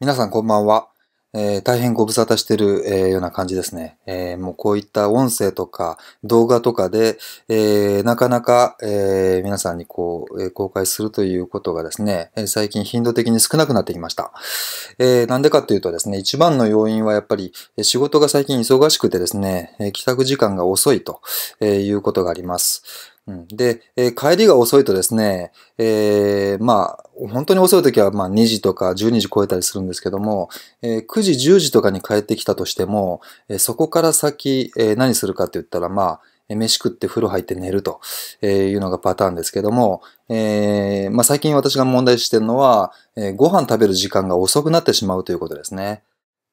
皆さんこんばんは。えー、大変ご無沙汰してる、えー、ような感じですね。えー、もうこういった音声とか動画とかで、えなかなか、え皆さんにこう、え公開するということがですね、え最近頻度的に少なくなってきました。えなんでかというとですね、一番の要因はやっぱり仕事が最近忙しくてですね、帰宅時間が遅いということがあります。で、えー、帰りが遅いとですね、えー、まあ、本当に遅い時は、まあ、2時とか12時超えたりするんですけども、えー、9時、10時とかに帰ってきたとしても、えそこから先、え何するかって言ったら、まあ、飯食って風呂入って寝るというのがパターンですけども、えまあ、最近私が問題してるのは、えご飯食べる時間が遅くなってしまうということですね。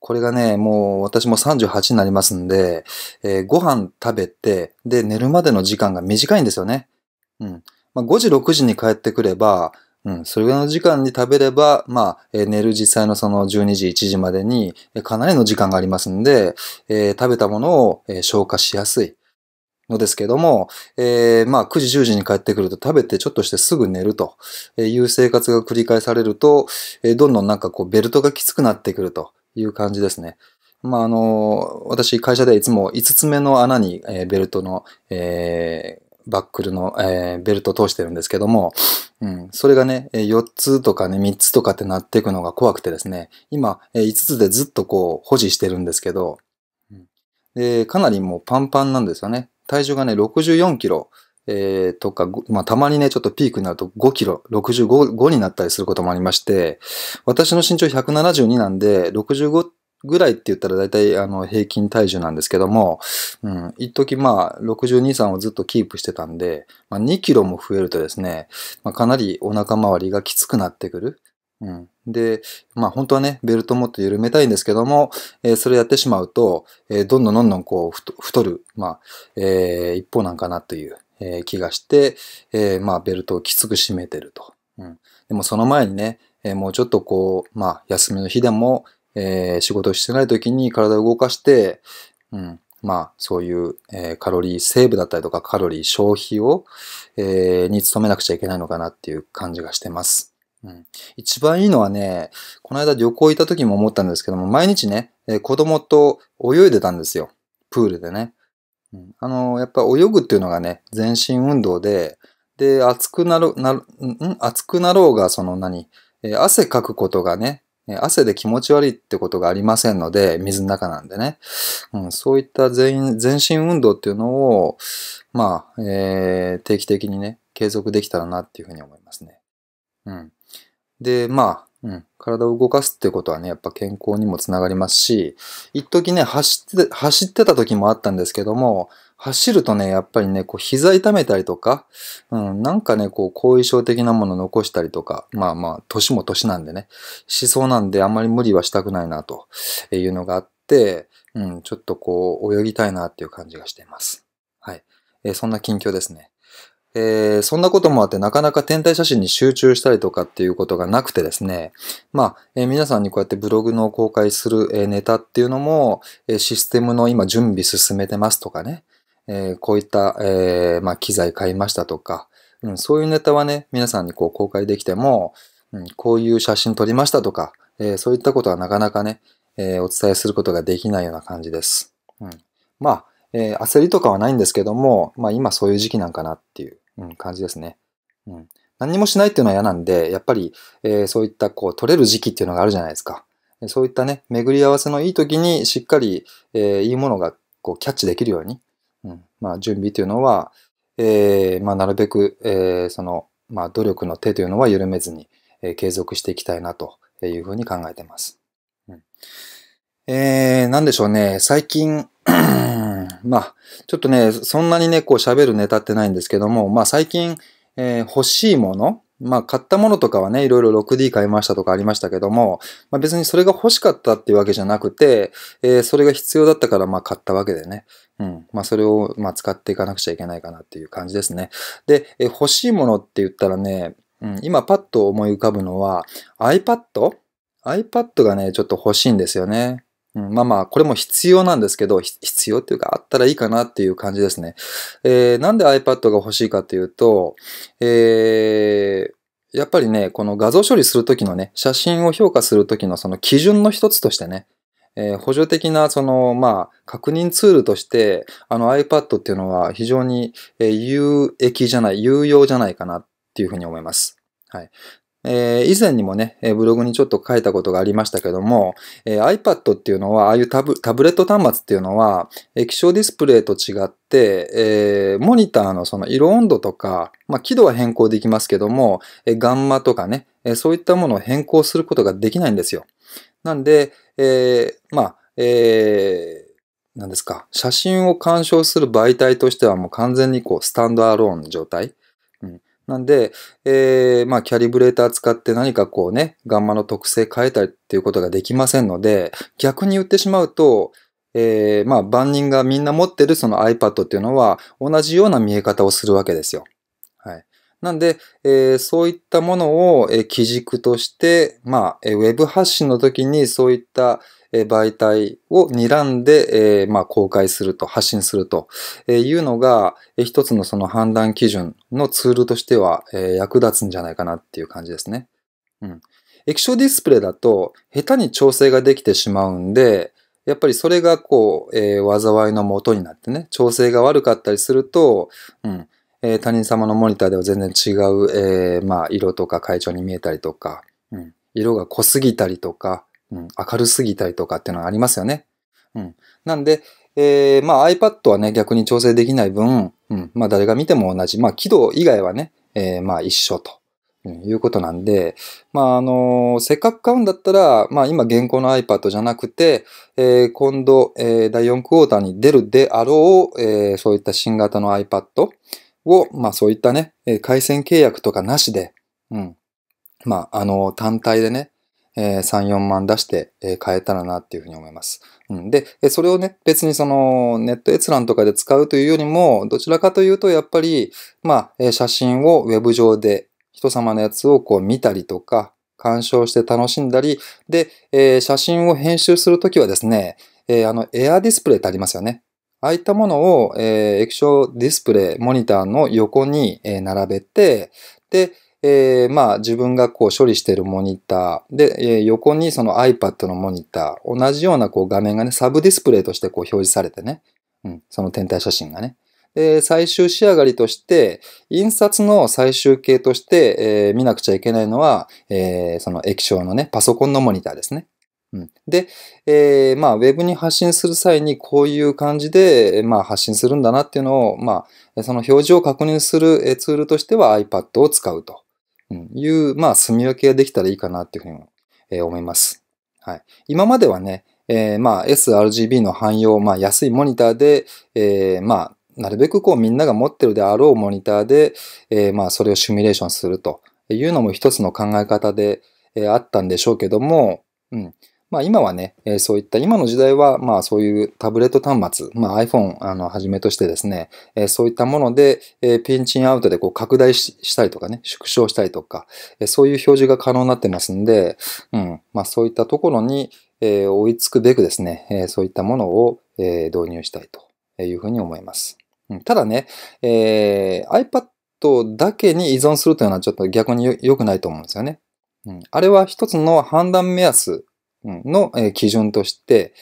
これがね、もう私も38になりますんで、えー、ご飯食べて、で、寝るまでの時間が短いんですよね。うん。まあ、5時、6時に帰ってくれば、うん、それぐらいの時間に食べれば、まあ、えー、寝る実際のその12時、1時までに、かなりの時間がありますんで、えー、食べたものを、え消化しやすい。のですけども、えー、まあ9時10時に帰ってくると食べてちょっとしてすぐ寝るという生活が繰り返されると、えどんどんなんかこうベルトがきつくなってくると。いう感じですね。まあ、あの、私、会社でいつも5つ目の穴に、えー、ベルトの、えー、バックルの、えー、ベルトを通してるんですけども、うん、それがね、4つとかね、3つとかってなっていくのが怖くてですね、今、5つでずっとこう、保持してるんですけど、で、かなりもうパンパンなんですよね。体重がね、64キロ。えー、とか、まあ、たまにね、ちょっとピークになると5キロ、65になったりすることもありまして、私の身長172なんで、65ぐらいって言ったら大体あの平均体重なんですけども、うん、一時まあ62、3をずっとキープしてたんで、まあ、2キロも増えるとですね、まあ、かなりお腹周りがきつくなってくる。うん、で、まあ本当はね、ベルトもっと緩めたいんですけども、えー、それやってしまうと、えー、どんどんどんどんこう太る、まあ、えー、一方なんかなという、え気がして、えまあ、ベルトをきつく締めてると。うん、でもその前にね、えもうちょっとこう、まあ、休みの日でも、え仕事してない時に体を動かして、うん、まあ、そういう、えカロリーセーブだったりとかカロリー消費を、えに努めなくちゃいけないのかなっていう感じがしてます。うん、一番いいのはね、この間旅行行った時も思ったんですけども、毎日ね、えー、子供と泳いでたんですよ。プールでね。うん、あの、やっぱ泳ぐっていうのがね、全身運動で、で、熱くなる、なる、ん熱くなろうが、その何、えー、汗かくことがね、汗で気持ち悪いってことがありませんので、水の中なんでね。うん、そういった全全身運動っていうのを、まあ、えー、定期的にね、継続できたらなっていうふうに思いますね。うん。で、まあ、うん、体を動かすっていうことはね、やっぱ健康にもつながりますし、一時ね、走って、走ってた時もあったんですけども、走るとね、やっぱりね、こう、膝痛めたりとか、うん、なんかね、こう、後遺症的なもの残したりとか、まあまあ、年も年なんでね、しそうなんで、あんまり無理はしたくないな、というのがあって、うん、ちょっとこう、泳ぎたいなっていう感じがしています。はい。えー、そんな近況ですね。えー、そんなこともあってなかなか天体写真に集中したりとかっていうことがなくてですね、まあ、えー、皆さんにこうやってブログの公開する、えー、ネタっていうのも、えシステムの今準備進めてますとかね、えこういった、えまあ、機材買いましたとか、うん、そういうネタはね、皆さんにこう公開できても、うん、こういう写真撮りましたとか、えそういったことはなかなかね、えお伝えすることができないような感じです。うん、まあ、え焦りとかはないんですけども、まあ今そういう時期なんかなっていううん、感じですね。うん。何もしないっていうのは嫌なんで、やっぱり、えー、そういったこう、取れる時期っていうのがあるじゃないですか。そういったね、巡り合わせのいい時にしっかり、えー、いいものがこう、キャッチできるように、うん、まあ、準備というのは、えー、まあ、なるべく、えー、その、まあ、努力の手というのは緩めずに、えー、継続していきたいなというふうに考えてます。うん、えー、なんでしょうね、最近まあ、ちょっとね、そんなにね、こう喋るネタってないんですけども、まあ最近、えー、欲しいもの、まあ買ったものとかはね、いろいろ 6D 買いましたとかありましたけども、まあ別にそれが欲しかったっていうわけじゃなくて、えー、それが必要だったからまあ買ったわけでね。うん。まあそれをまあ使っていかなくちゃいけないかなっていう感じですね。で、えー、欲しいものって言ったらね、うん、今パッと思い浮かぶのは iPad?iPad iPad がね、ちょっと欲しいんですよね。うん、まあまあ、これも必要なんですけど、必要っていうか、あったらいいかなっていう感じですね。えー、なんで iPad が欲しいかっていうと、えー、やっぱりね、この画像処理するときのね、写真を評価するときのその基準の一つとしてね、えー、補助的なその、まあ、確認ツールとして、あの iPad っていうのは非常に、え有益じゃない、有用じゃないかなっていうふうに思います。はい。えー、以前にもね、えブログにちょっと書いたことがありましたけども、えー、iPad っていうのは、ああいうタブタブレット端末っていうのは、液晶ディスプレイと違って、えー、モニターのその色温度とか、まあ、輝度は変更できますけども、えガンマとかね、えそういったものを変更することができないんですよ。なんで、えまあ、えー、なんですか、写真を鑑賞する媒体としてはもう完全にこう、スタンドアローンの状態。なんで、えー、まあ、キャリブレーター使って何かこうね、ガンマの特性変えたりっていうことができませんので、逆に言ってしまうと、えー、まあ、万人がみんな持ってるその iPad っていうのは、同じような見え方をするわけですよ。はい。なんで、えー、そういったものを、え基軸として、まあ、えー、ウェブ発信の時にそういった、媒体を睨んで、まあ、公開すると、発信するというのが、一つのその判断基準のツールとしては役立つんじゃないかなっていう感じですね。うん。液晶ディスプレイだと、下手に調整ができてしまうんで、やっぱりそれがこう、えー、災いの元になってね、調整が悪かったりすると、うん、えー、他人様のモニターでは全然違う、えー、まあ、色とか会長に見えたりとか、うん、色が濃すぎたりとか、明るすぎたりとかっていうのはありますよね。うん。なんで、えー、まあ iPad はね、逆に調整できない分、うん、まあ誰が見ても同じ。まあ軌道以外はね、えー、まあ一緒と。いうことなんで、まあ、あの、せっかく買うんだったら、まあ、今現行の iPad じゃなくて、えー、今度、えー、第4クォーターに出るであろう、えー、そういった新型の iPad を、まあ、そういったね、回線契約とかなしで、うん。まあ、あの、単体でね、えー、3、4万出して、えー、買えたらなっていうふうに思います。うん、で、それをね、別にそのネット閲覧とかで使うというよりも、どちらかというとやっぱり、まあ、えー、写真をウェブ上で人様のやつをこう見たりとか、鑑賞して楽しんだり、で、えー、写真を編集するときはですね、えー、あの、エアディスプレイってありますよね。ああいったものを、えー、液晶ディスプレイ、モニターの横に、え並べて、で、えー、まあ自分がこう処理しているモニターで、えー、横にその iPad のモニター、同じようなこう画面がね、サブディスプレイとしてこう表示されてね、うん、その天体写真がね。最終仕上がりとして、印刷の最終形として、えー、見なくちゃいけないのは、えー、その液晶のね、パソコンのモニターですね。うん、で、えー、まあ、ウェブに発信する際にこういう感じで、まあ、発信するんだなっていうのを、まあ、その表示を確認するツールとしては iPad を使うと。うん、いう、まあ、住み分けができたらいいかなっていうふうにえー、思います。はい。今まではね、えー、まあ、sRGB の汎用、まあ、安いモニターで、えー、まあ、なるべくこうみんなが持ってるであろうモニターで、えー、まあそれをシミュレーションするというのも一つの考え方で、えー、あったんでしょうけども、うん。まあ、今はね、えそういった今の時代は、まあ、そういうタブレット端末、まあ、iPhone あのはじめとしてですね、えそういったもので、えピンチンアウトでこう拡大したりとかね、縮小したりとか、えそういう表示が可能になってますんで、うんまあ、そういったところに、え追いつくべくですね、えそういったものを、え導入したいというふうに思います。うん、ただね、えー、iPad だけに依存するというのはちょっと逆に良くないと思うんですよね。うん、あれは一つの判断目安の基準として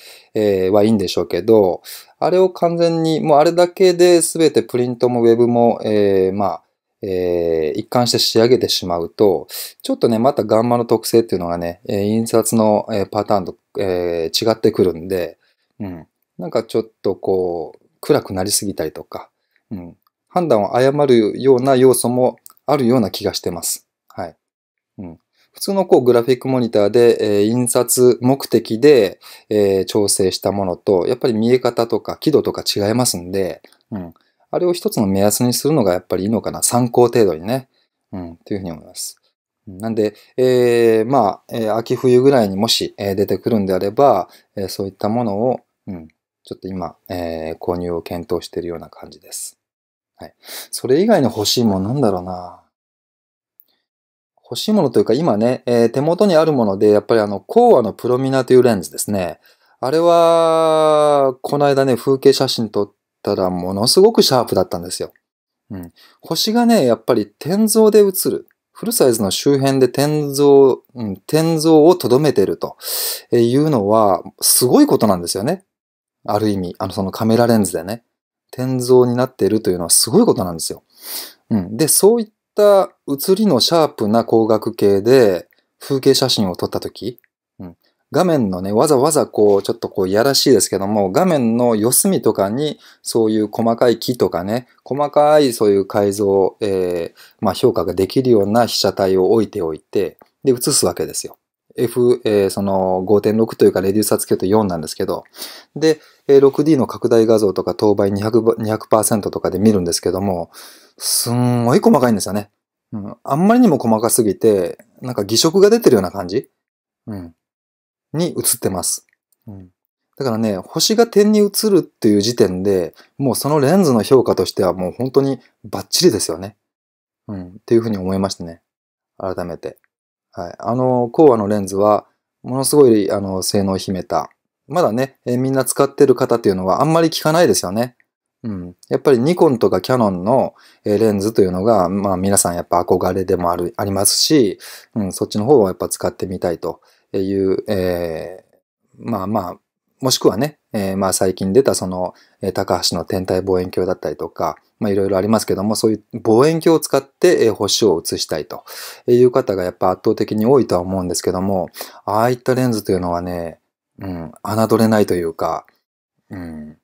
はいいんでしょうけど、あれを完全に、もうあれだけで全てプリントもウェブも、えー、まあ、えー、一貫して仕上げてしまうと、ちょっとね、またガンマの特性っていうのがね、印刷のパターンと、えー、違ってくるんで、うん。なんかちょっとこう、暗くなりすぎたりとか、うん。判断を誤るような要素もあるような気がしてます。はい。うん。普通のこうグラフィックモニターで、えー、印刷目的で、えー、調整したものと、やっぱり見え方とか輝度とか違いますんで、うん。あれを一つの目安にするのがやっぱりいいのかな。参考程度にね。うん、というふうに思います。なんで、えー、まあ、えー、秋冬ぐらいにもし、えー、出てくるんであれば、えそういったものを、うん、ちょっと今、え購入を検討しているような感じです。はい。それ以外の欲しいもんなんだろうな。欲しいものというか今ね、えー、手元にあるもので、やっぱりあの、コーアのプロミナというレンズですね。あれは、この間ね、風景写真撮ったらものすごくシャープだったんですよ。うん。星がね、やっぱり天像で映る。フルサイズの周辺で天像、うん、天像を留めてるというのは、すごいことなんですよね。ある意味、あの、そのカメラレンズでね。天像になっているというのはすごいことなんですよ。うん。で、そういっった写りのシャープな光学系で風景写真を撮った時、うん、画面のね、わざわざこう、ちょっとこう、いやらしいですけども、画面の四隅とかに、そういう細かい木とかね、細かいそういう改造、えー、まあ評価ができるような被写体を置いておいて、で、写すわけですよ。F、えー、その5.6というかレデューサーつけると4なんですけど、で、6D の拡大画像とか等倍 200%, 200とかで見るんですけども、すんごい細かいんですよね。うん、あんまりにも細かすぎて、なんか偽色が出てるような感じ、うん、に映ってます。うんだからね、星が点に映るっていう時点で、もうそのレンズの評価としてはもう本当にバッチリですよね。うん、っていうふうに思いましたね。改めて。はい。あの、コーアのレンズは、ものすごい、あの、性能を秘めた。まだね、えみんな使ってる方っていうのはあんまり聞かないですよね。うん。やっぱりニコンとかキャノンのレンズというのが、まあ皆さんやっぱ憧れでもある、ありますし、うん、そっちの方はやっぱ使ってみたいという、えー、まあまあ、もしくはね、えー、まあ最近出たその、えー、高橋の天体望遠鏡だったりとか、まあいろいろありますけども、そういう望遠鏡を使って、えー、星を写したいという方がやっぱ圧倒的に多いとは思うんですけども、ああいったレンズというのはね、うん、侮れないというか、うん。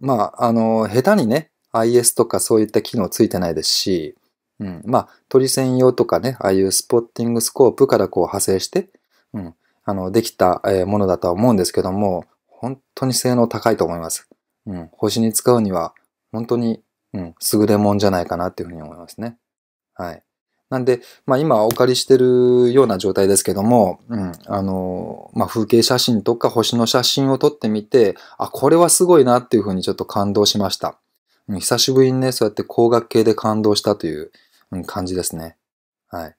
まあ、あの、下手にね、IS とかそういった機能ついてないですし、うん、まあ、鳥専用とかね、ああいうスポッティングスコープからこう派生して、うん、あの、できたものだとは思うんですけども、本当に性能高いと思います。うん、星に使うには、本当に、うん、優れもんじゃないかなっていうふうに思いますね。はい。なんで、まあ今お借りしてるような状態ですけども、うん、あの、まあ風景写真とか星の写真を撮ってみて、あ、これはすごいなっていうふうにちょっと感動しました。うん、久しぶりにね、そうやって光学系で感動したという、うん、感じですね。はい。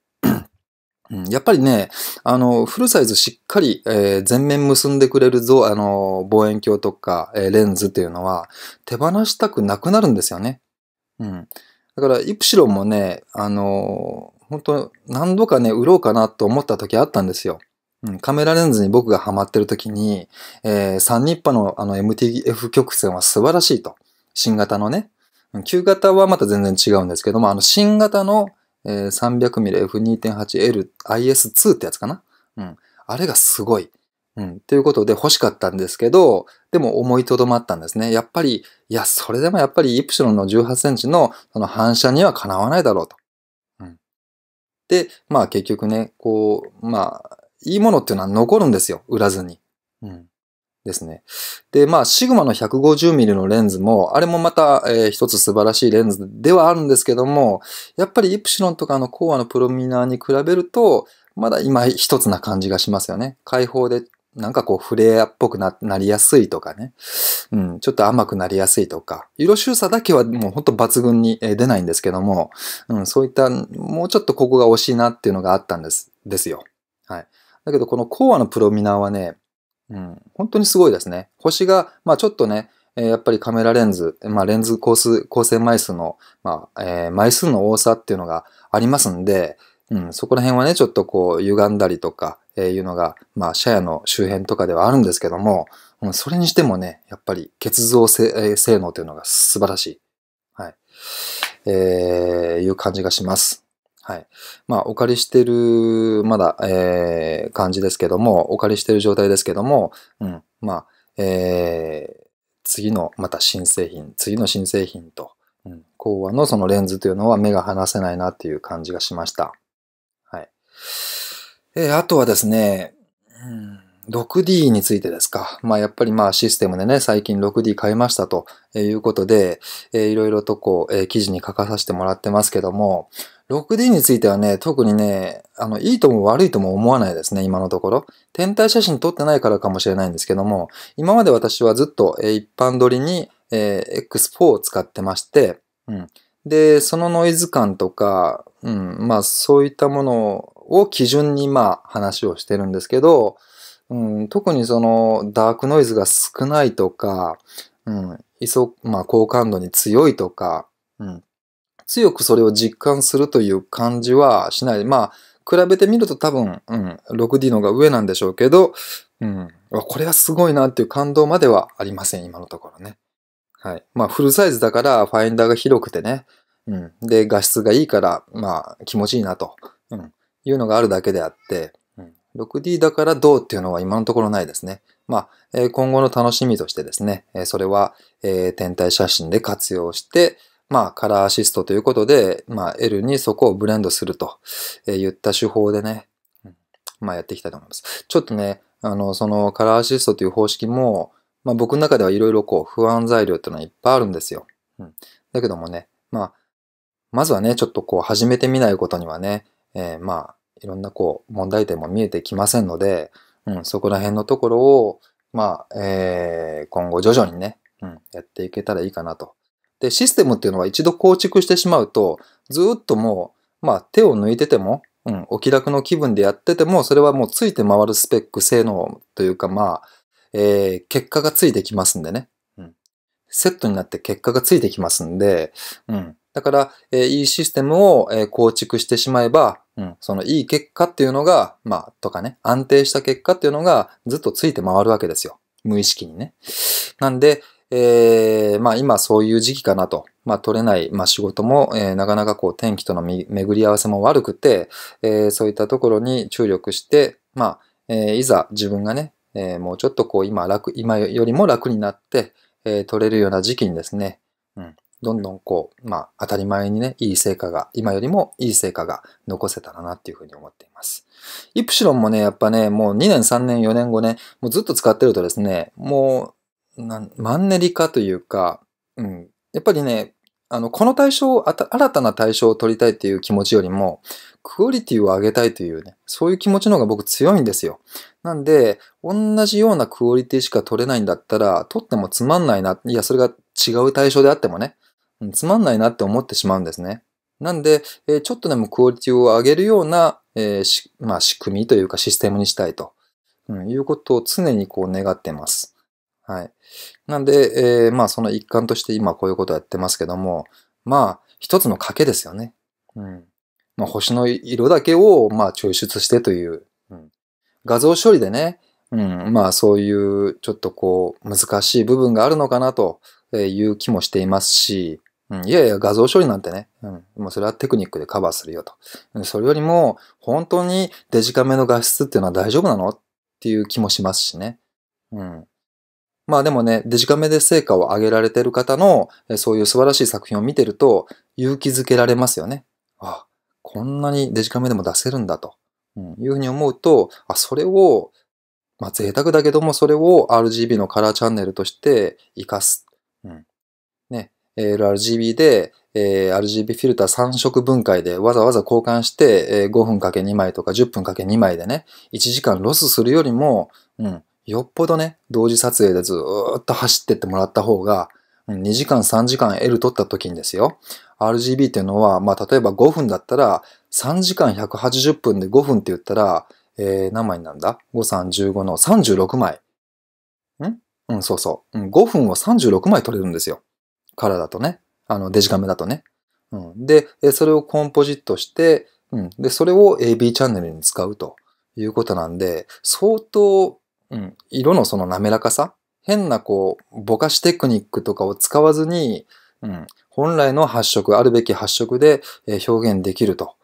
やっぱりね、あの、フルサイズしっかり、えー、全面結んでくれるぞ、あの、望遠鏡とか、えー、レンズっていうのは、手放したくなくなるんですよね。うん。だから、イプシロンもね、あの、本当何度かね、売ろうかなと思った時あったんですよ。うん、カメラレンズに僕がハマってる時に、えー、3ニッパのあの MTF 曲線は素晴らしいと。新型のね。旧型はまた全然違うんですけども、あの新型の 300mmF2.8LIS2 ってやつかなうん。あれがすごい。うん。ということで欲しかったんですけど、でも思いとどまったんですね。やっぱり、いや、それでもやっぱりイプシロンの18センチのその反射にはかなわないだろうと。うん。で、まあ結局ね、こう、まあ、いいものっていうのは残るんですよ。売らずに。うん。ですね。で、まあ、シグマの 150mm のレンズも、あれもまた、えー、一つ素晴らしいレンズではあるんですけども、やっぱりイプシロンとかのコアのプロミナーに比べると、まだ今一つな感じがしますよね。開放で、なんかこう、フレアっぽくなりやすいとかね。うん、ちょっと甘くなりやすいとか。色収差だけはもうほんと抜群に出ないんですけども、うん、そういった、もうちょっとここが惜しいなっていうのがあったんです、ですよ。はい。だけどこのコアのプロミナーはね、うん、本当にすごいですね。星が、まあちょっとね、えやっぱりカメラレンズ、まあレンズ構成構成枚数の、まあ、えー、枚数の多さっていうのがありますんで、うん、そこら辺はね、ちょっとこう、歪んだりとか、えー、いうのが、まあ、シャヤの周辺とかではあるんですけども、うん、それにしてもね、やっぱり、結像性,、えー、性能というのが素晴らしい。はい。えー、いう感じがします。はい。まあ、お借りしてる、まだ、えー、感じですけども、お借りしてる状態ですけども、うん。まあ、えー、次の、また新製品、次の新製品と、うん。講話のそのレンズというのは目が離せないなっていう感じがしました。はい。えー、あとはですね、うん 6D についてですか。まあやっぱりまあシステムでね、最近 6D 買いましたということで、えー、いろいろとこう、えー、記事に書かさせてもらってますけども、6D についてはね、特にね、あの、いいとも悪いとも思わないですね、今のところ。天体写真撮ってないからかもしれないんですけども、今まで私はずっと、え一般撮りに、えー、X4 を使ってまして、うん。で、そのノイズ感とか、うん、まあそういったものを基準にまあ話をしてるんですけど、うん、特にそのダークノイズが少ないとか、うん、ISO、まあ好感度に強いとか、うん、強くそれを実感するという感じはしない。まあ、比べてみると多分、うん、6D の方が上なんでしょうけど、うん、これはすごいなっていう感動まではありません、今のところね。はい。まあ、フルサイズだから、ファインダーが広くてね、うん。で、画質がいいから、まあ、気持ちいいなと、うん、いうのがあるだけであって、うん、6D だからどうっていうのは今のところないですね。まあ、今後の楽しみとしてですね、それは、えー、天体写真で活用して、まあ、カラーアシストということで、まあ、L にそこをブレンドするといった手法でね、まあ、やっていきたいと思います。ちょっとね、あの、そのカラーアシストという方式も、まあ、僕の中ではいろいろこう、不安材料っていうのはいっぱいあるんですよ。うん。だけどもね、まあ、まずはね、ちょっとこう、始めてみないことにはね、えー、まあ、いろんなこう、問題点も見えてきませんので、うん、そこら辺のところを、まあ、えー、今後徐々にね、うん、やっていけたらいいかなとで、システムっていうのは一度構築してしまうと、ずっともう、まあ手を抜いてても、うん、お気楽の気分でやってても、それはもうついて回るスペック、性能というか、まあ、えー、結果がついてきますんでね。うん。セットになって結果がついてきますんで、うん。だから、えー、いいシステムを、えー、構築してしまえば、うん、そのいい結果っていうのが、まあ、とかね、安定した結果っていうのがずっとついて回るわけですよ。無意識にね。なんで、えー、まあ今そういう時期かなと。まあ取れない、まあ仕事も、えー、なかなかこう天気との巡り合わせも悪くて、えー、そういったところに注力して、まあ、えー、いざ自分がね、えー、もうちょっとこう今楽、今よりも楽になって、えー、取れるような時期にですね、うん、どんどんこう、まあ当たり前にね、いい成果が、今よりもいい成果が残せたらなっていうふうに思っています。イプシロンもね、やっぱね、もう2年、3年、4年、5年、もうずっと使ってるとですね、もうマンネリ化というか、うん、やっぱりね、あの、この対象新たな対象を取りたいという気持ちよりも、クオリティを上げたいというね、そういう気持ちの方が僕強いんですよ。なんで、同じようなクオリティしか取れないんだったら、取ってもつまんないな、いや、それが違う対象であってもね、うん、つまんないなって思ってしまうんですね。なんで、えー、ちょっとでもクオリティを上げるような、えー、まあ、仕組みというかシステムにしたいと、うん、いうことを常にこう願ってます。はい。なんで、えー、まあその一環として今こういうことをやってますけども、まあ一つの賭けですよね。うん。まあ星の色だけをまあ抽出してという、うん、画像処理でね、うん、まあそういうちょっとこう難しい部分があるのかなという気もしていますし、うん、いやいや画像処理なんてね、うん、もうそれはテクニックでカバーするよと。それよりも本当にデジカメの画質っていうのは大丈夫なのっていう気もしますしね。うん。まあでもね、デジカメで成果を上げられてる方の、そういう素晴らしい作品を見てると、勇気づけられますよね。あ、こんなにデジカメでも出せるんだと、うん、いうふうに思うと、あ、それを、まあ贅沢だけども、それを RGB のカラーチャンネルとして活かす。うん。ね、LRGB で、えー、RGB フィルター3色分解でわざわざ交換して、えー、5分かけ2枚とか10分かけ2枚でね、1時間ロスするよりも、うん、よっぽどね、同時撮影でずっと走ってってもらった方が、2時間3時間 L 撮った時にですよ。RGB っていうのは、まあ、例えば5分だったら、3時間180分で5分って言ったら、えー、何枚なんだ ?5315 の36枚。んうん、そうそう。5分を36枚撮れるんですよ。カラーだとね。あの、デジカメだとね。うん、で、それをコンポジットして、うん、で、それを AB チャンネルに使うということなんで、相当うん、色のその滑らかさ変なこう、ぼかしテクニックとかを使わずに、うん、本来の発色、あるべき発色で、え表現できると、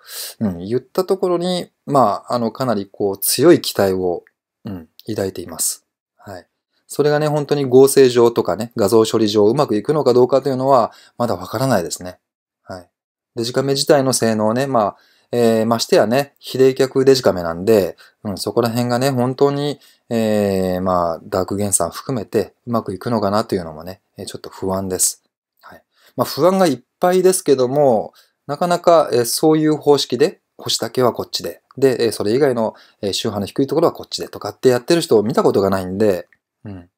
うん、言ったところに、まあ、あの、かなりこう、強い期待を、うん、抱いています。はい。それがね、本当に合成上とかね、画像処理上うまくいくのかどうかというのは、まだわからないですね。はい。デジカメ自体の性能ね、まあ、えー、ましてやね、非冷客デジカメなんで、うん、そこら辺がね、本当に、えー、まあ、ダークゲンさん含めてうまくいくのかなというのもね、ちょっと不安です。はい。まあ、不安がいっぱいですけども、なかなか、えそういう方式で、腰だけはこっちで、で、えそれ以外の、え周波の低いところはこっちでとかってやってる人を見たことがないんで、うん。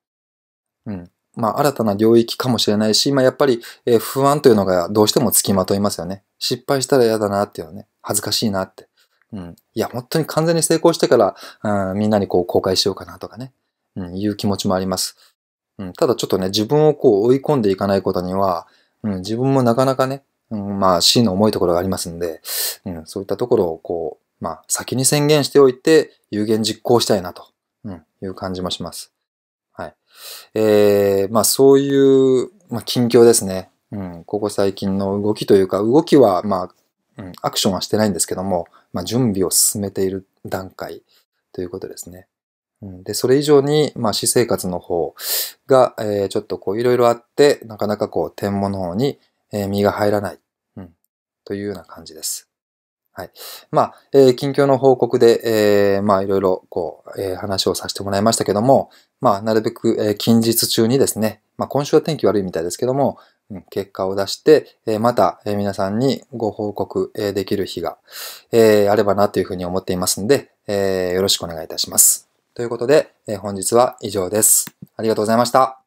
うん。まあ、新たな領域かもしれないし、まあ、やっぱり、え不安というのがどうしても付きまといますよね。失敗したら嫌だなっていうのね、恥ずかしいなって。うん。いや、本当に完全に成功してから、うん、みんなにこう公開しようかなとかね、うん、いう気持ちもあります。うん、ただちょっとね、自分をこう追い込んでいかないことには、うん、自分もなかなかね、うん、まあ、真の重いところがありますんで、うん、そういったところをこう、まあ、先に宣言しておいて、有言実行したいなと、うん、いう感じもします。はい。えー、まあ、そういう、まあ、近況ですね。うん、ここ最近の動きというか、動きは、まあ、うん、アクションはしてないんですけども、まあ、準備を進めている段階ということですね。うん、で、それ以上に、まあ、私生活の方が、えー、ちょっとこう、いろいろあって、なかなかこう、天物の方に、えー、身が入らない、うん、というような感じです。はい。まあ、えー、近況の報告で、えー、まあ、いろいろ、こう、えー、話をさせてもらいましたけども、まあ、なるべく、え近日中にですね、まあ、今週は天気悪いみたいですけども、結果を出して、えまた、え皆さんにご報告、えできる日が、えあればなというふうに思っていますので、えよろしくお願いいたします。ということで、え本日は以上です。ありがとうございました。